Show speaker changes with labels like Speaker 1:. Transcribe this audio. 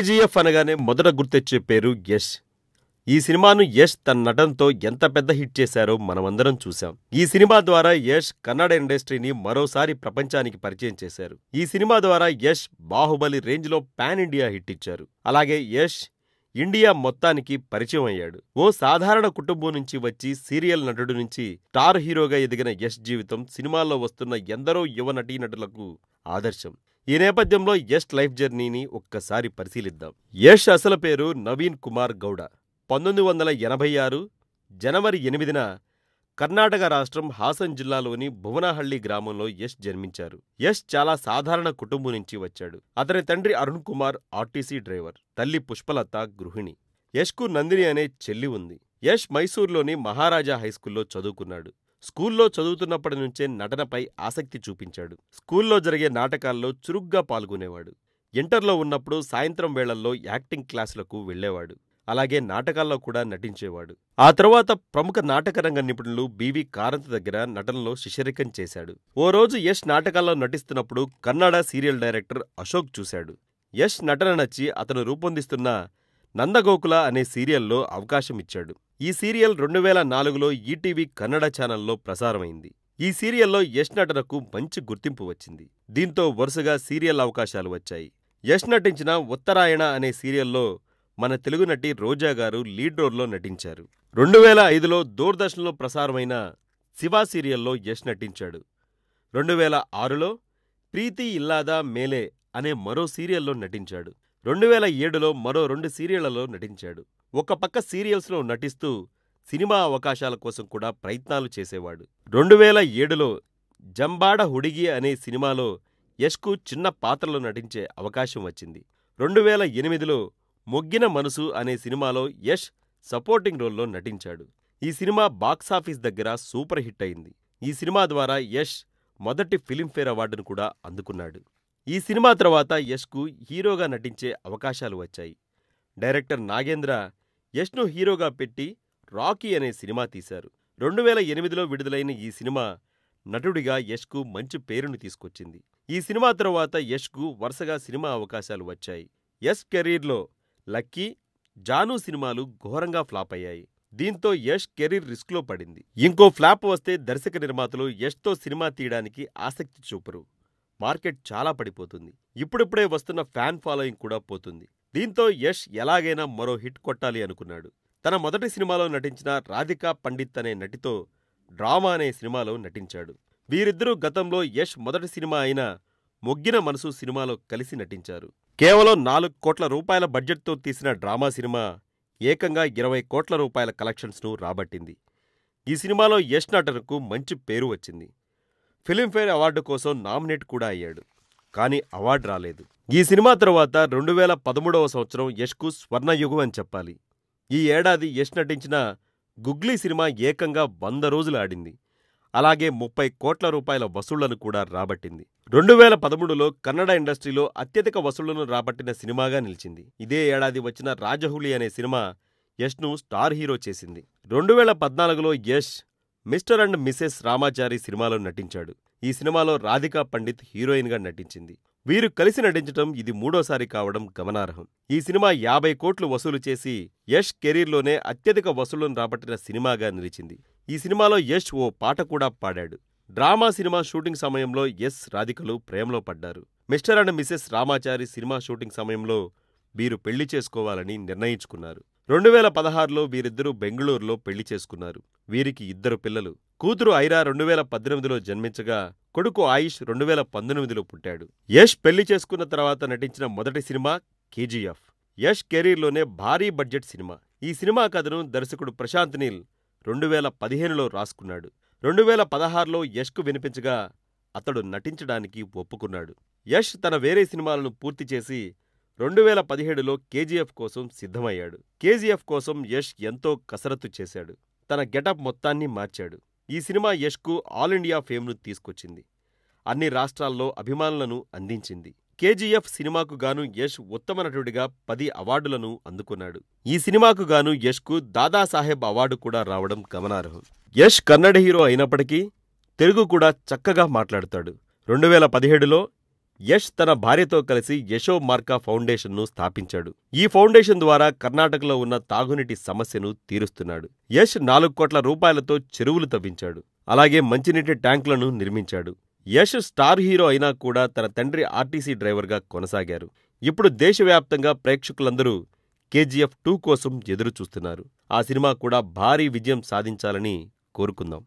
Speaker 1: KGF అనగానే మొదట గుర్తొచ్చే పేరు యష్ ఈ సినిమాను యష్ తన నటనతో ఎంత పెద్ద హిట్ చేశారో మనమందరం చూశాం ఈ సినిమా ద్వారా యష్ కన్నడ ఇండస్ట్రీని మరోసారి ప్రపంచానికి పరిచయం చేశారు ఈ సినిమా ద్వారా యష్ బాహుబలి రేంజ్లో పాన్ ఇండియా హిట్ ఇచ్చారు అలాగే యష్ ఇండియా మొత్తానికి పరిచయం అయ్యాడు ఓ సాధారణ కుటుంబం నుంచి వచ్చి సీరియల్ నటుడు నుంచి స్టార్ హీరోగా ఎదిగిన యష్ జీవితం సినిమాల్లో వస్తున్న ఎందరో యువ నటీనటులకు ఆదర్శం ఈ నేపథ్యంలో యష్ లైఫ్ జర్నీని ఒక్కసారి పరిశీలిద్దాం యష్ అసలు పేరు నవీన్ కుమార్ గౌడ పంతొమ్మిది వందల ఎనభై ఆరు జనవరి ఎనిమిదిన కర్ణాటక రాష్ట్రం హాసన్ జిల్లాలోని భువనహళ్లి గ్రామంలో యష్ జన్మించారు యష్ చాలా సాధారణ కుటుంబం నుంచి వచ్చాడు అతని తండ్రి అరుణ్ కుమార్ ఆర్టీసీ డ్రైవర్ తల్లి పుష్పలత గృహిణి యష్కు నందిని అనే చెల్లి ఉంది యష్ మైసూర్లోని మహారాజా హైస్కూల్లో చదువుకున్నాడు స్కూల్లో చదువుతున్నప్పటి నుంచే నటనపై ఆసక్తి చూపించాడు స్కూల్లో జరిగే నాటకాల్లో చురుగ్గా పాల్గొనేవాడు ఇంటర్లో ఉన్నప్పుడు సాయంత్రం వేళల్లో యాక్టింగ్ క్లాసులకు వెళ్లేవాడు అలాగే నాటకాల్లో కూడా నటించేవాడు ఆ తర్వాత ప్రముఖ నాటకరంగ నిపుణులు బివి కారంత్ దగ్గర నటనలో శిశరికం చేశాడు ఓ రోజు యష్ నాటకాల్లో నటిస్తున్నప్పుడు కన్నడ సీరియల్ డైరెక్టర్ అశోక్ చూశాడు యష్ నటన నచ్చి అతను రూపొందిస్తున్న నందగోకుల అనే సీరియల్లో అవకాశమిచ్చాడు ఈ సీరియల్ రెండు వేల నాలుగులో ఈటీవీ కన్నడ ఛానల్లో ప్రసారమైంది ఈ సీరియల్లో యష్ నటనకు మంచి గుర్తింపు వచ్చింది దీంతో వరుసగా సీరియల్ అవకాశాలు వచ్చాయి యష్ నటించిన ఉత్తరాయణ అనే సీరియల్లో మన తెలుగు నటి రోజా గారు లీడ్ రోల్లో నటించారు రెండు వేల ఐదులో దూరదర్శన్లో ప్రసారమైన శివ సీరియల్లో యష్ నటించాడు రెండు వేల ఆరులో ప్రీతి ఇల్లాదా మేలే అనే మరో సీరియల్లో నటించాడు రెండు వేల ఏడులో మరో రెండు సీరియళ్లలో నటించాడు ఒక పక్క సీరియల్స్లో నటిస్తూ సినిమా అవకాశాల కోసం కూడా ప్రయత్నాలు చేసేవాడు రెండు వేల ఏడులో జంబాడ హుడిగి అనే సినిమాలో యష్కు చిన్న పాత్రలో నటించే అవకాశం వచ్చింది రెండు వేల ఎనిమిదిలో మొగ్గిన మనసు అనే సినిమాలో యష్ సపోర్టింగ్ రోల్లో నటించాడు ఈ సినిమా బాక్సాఫీస్ దగ్గర సూపర్ హిట్ అయింది ఈ సినిమా ద్వారా యష్ మొదటి ఫిలింఫేర్ అవార్డును కూడా అందుకున్నాడు ఈ సినిమా తర్వాత యష్కు హీరోగా నటించే అవకాశాలు వచ్చాయి డైరెక్టర్ నాగేంద్ర యష్ను హీరోగా పెట్టి రాకీ అనే సినిమా తీశారు రెండు వేల ఎనిమిదిలో విడుదలైన ఈ సినిమా నటుడిగా యష్కు మంచి పేరును తీసుకొచ్చింది ఈ సినిమా తరువాత యష్కు వరుసగా సినిమా అవకాశాలు వచ్చాయి యష్ కెరీర్లో లక్కీ జాను సినిమాలు ఘోరంగా ఫ్లాప్ అయ్యాయి దీంతో యష్ కెరీర్ రిస్క్లో పడింది ఇంకో ఫ్లాప్ వస్తే దర్శక నిర్మాతలు యష్తో సినిమా తీయడానికి ఆసక్తి చూపరు మార్కెట్ చాలా పడిపోతుంది ఇప్పుడిప్పుడే వస్తున్న ఫ్యాన్ ఫాలోయింగ్ కూడా పోతుంది దీంతో యష్ ఎలాగైనా మరో హిట్ కొట్టాలి అనుకున్నాడు తన మొదటి సినిమాలో నటించిన రాధికా పండిత్ అనే నటితో డ్రామా అనే సినిమాలో నటించాడు వీరిద్దరూ గతంలో యష్ మొదటి సినిమా అయిన మొగ్గిన మనసు సినిమాలో కలిసి నటించారు కేవలం నాలుగు కోట్ల రూపాయల బడ్జెట్తో తీసిన డ్రామా సినిమా ఏకంగా ఇరవై కోట్ల రూపాయల కలెక్షన్స్ను రాబట్టింది ఈ సినిమాలో యష్ నటనకు మంచి పేరు వచ్చింది ఫిలింఫేర్ అవార్డు కోసం నామినేట్ కూడా అయ్యాడు కానీ అవార్డు రాలేదు ఈ సినిమా తరువాత రెండు వేల పదమూడవ సంవత్సరం యష్కు స్వర్ణయుగం అని చెప్పాలి ఈ ఏడాది యష్ నటించిన గుగ్లీ సినిమా ఏకంగా వంద రోజులు ఆడింది అలాగే ముప్పై కోట్ల రూపాయల వసూళ్లను కూడా రాబట్టింది రెండు వేల పదమూడులో కన్నడ ఇండస్ట్రీలో అత్యధిక వసూళ్లను రాబట్టిన సినిమాగా నిలిచింది ఇదే ఏడాది వచ్చిన రాజహులి అనే సినిమా యష్ను స్టార్ హీరో చేసింది రెండు వేల పద్నాలుగులో Yash Mr and Mrs Ramachari సినిమాలో నటించాడు ఈ సినిమాలో రాధికా పండిత్ హీరోయిన్గా నటించింది వీరు కలిసి నటించటం ఇది మూడోసారి కావడం గమనార్హం ఈ సినిమా యాభై కోట్లు వసూలు చేసి యష్ కెరీర్లోనే అత్యధిక వసూళ్లను రాబట్టిన సినిమాగా నిలిచింది ఈ సినిమాలో యష్ ఓ పాట కూడా పాడాడు డ్రామా సినిమా షూటింగ్ సమయంలో ఎస్ రాధికలు ప్రేమలో పడ్డారు Mr and Mrs Ramachari cinema shooting సమయంలో వీరు పెళ్లి చేసుకోవాలని నిర్ణయించుకున్నారు రెండు వేల పదహారులో వీరిద్దరూ బెంగళూరులో పెళ్లి చేసుకున్నారు వీరికి ఇద్దరు పిల్లలు కూతురు ఐరా రెండు వేల పద్దెనిమిదిలో జన్మించగా కొడుకు ఆయుష్ రెండు వేల పంతొమ్మిదిలో పుట్టాడు యష్ పెళ్లి చేసుకున్న తర్వాత నటించిన మొదటి సినిమా కేజీఎఫ్ యష్ కెరీర్లోనే భారీ బడ్జెట్ సినిమా ఈ సినిమా కథను దర్శకుడు ప్రశాంత్ నీల్ రెండు వేల పదిహేనులో రాసుకున్నాడు రెండు వేల పదహారులో యష్కు వినిపించగా అతడు నటించడానికి ఒప్పుకున్నాడు యష్ తన వేరే సినిమాలను పూర్తి చేసి రెండు వేల పదిహేడులో కేజీఎఫ్ కోసం సిద్ధమయ్యాడు కేజీఎఫ్ కోసం యష్ ఎంతో కసరత్తు చేశాడు తన గెటప్ మొత్తాన్ని మార్చాడు ఈ సినిమా యష్కు ఆల్ ఇండియా ఫేమ్ను తీసుకొచ్చింది అన్ని రాష్ట్రాల్లో అభిమానులను అందించింది కేజీఎఫ్ సినిమాకు గాను యష్ ఉత్తమ నటుడిగా పది అవార్డులను అందుకున్నాడు ఈ సినిమాకు గాను యష్కు దాదాసాహెబ్ అవార్డు కూడా రావడం గమనార్హం యష్ కన్నడ హీరో అయినప్పటికీ తెలుగు కూడా చక్కగా మాట్లాడతాడు రెండు వేల పదిహేడులో యష్ తన భార్యతో కలిసి యశో మార్కా ఫౌండేషన్ను స్థాపించాడు ఈ ఫౌండేషన్ ద్వారా కర్ణాటకలో ఉన్న తాగునీటి సమస్యను తీరుస్తున్నాడు యష్ నాలుగు కోట్ల రూపాయలతో చెరువులు తవ్వించాడు అలాగే మంచినీటి ట్యాంకులను నిర్మించాడు యష్ స్టార్ హీరో అయినా కూడా తన తండ్రి ఆర్టీసీ డ్రైవర్గా కొనసాగారు ఇప్పుడు దేశవ్యాప్తంగా ప్రేక్షకులందరూ కేజీఎఫ్ టూ కోసం ఎదురుచూస్తున్నారు ఆ సినిమా కూడా భారీ విజయం సాధించాలని కోరుకుందాం